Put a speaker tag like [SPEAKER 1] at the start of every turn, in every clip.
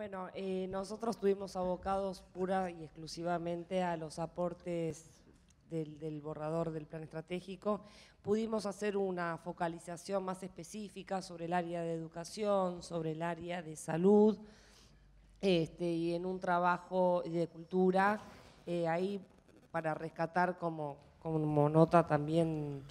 [SPEAKER 1] Bueno, eh, nosotros estuvimos abocados pura y exclusivamente a los aportes del, borrador del plan estratégico. Pudimos hacer una focalización más específica sobre el área de educación, sobre el área de salud este, y en un trabajo de cultura. Eh, ahí para rescatar como, como nota también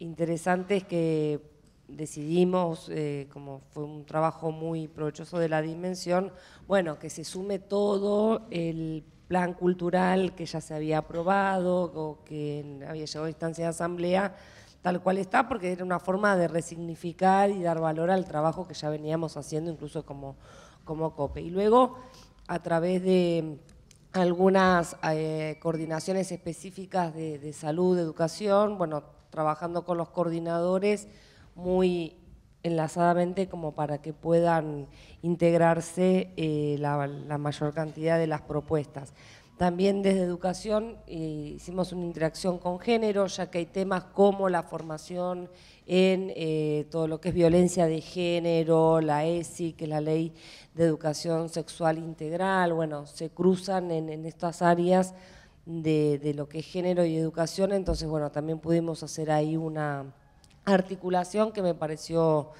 [SPEAKER 1] interesante es que decidimos, eh, como fue un trabajo muy provechoso de la dimensión, bueno, que se sume todo el plan cultural que ya se había aprobado o que había llegado a instancia de asamblea, tal cual está, porque era una forma de resignificar y dar valor al trabajo que ya veníamos haciendo incluso como, COPE. Y luego, a través de algunas eh, coordinaciones específicas de, de salud, de educación, bueno, trabajando con los coordinadores, muy enlazadamente como para que puedan integrarse eh, la, mayor cantidad de las propuestas. También desde educación eh, hicimos una interacción con género, ya que hay temas como la formación en eh, todo lo que es violencia de género, la ESI, que es la ley de educación sexual integral, bueno, se cruzan en, estas áreas de, de lo que es género y educación, entonces bueno, también pudimos hacer ahí una, articulación que me pareció,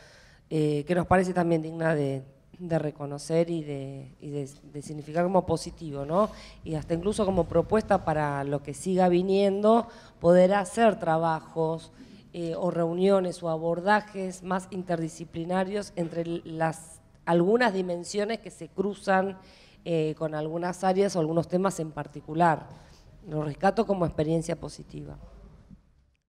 [SPEAKER 1] eh, que nos parece también digna de, reconocer y, de, significar como positivo, ¿no? Y hasta incluso como propuesta para lo que siga viniendo, poder hacer trabajos eh, o reuniones o abordajes más interdisciplinarios entre las algunas dimensiones que se cruzan eh, con algunas áreas o algunos temas en particular. Lo rescato como experiencia positiva.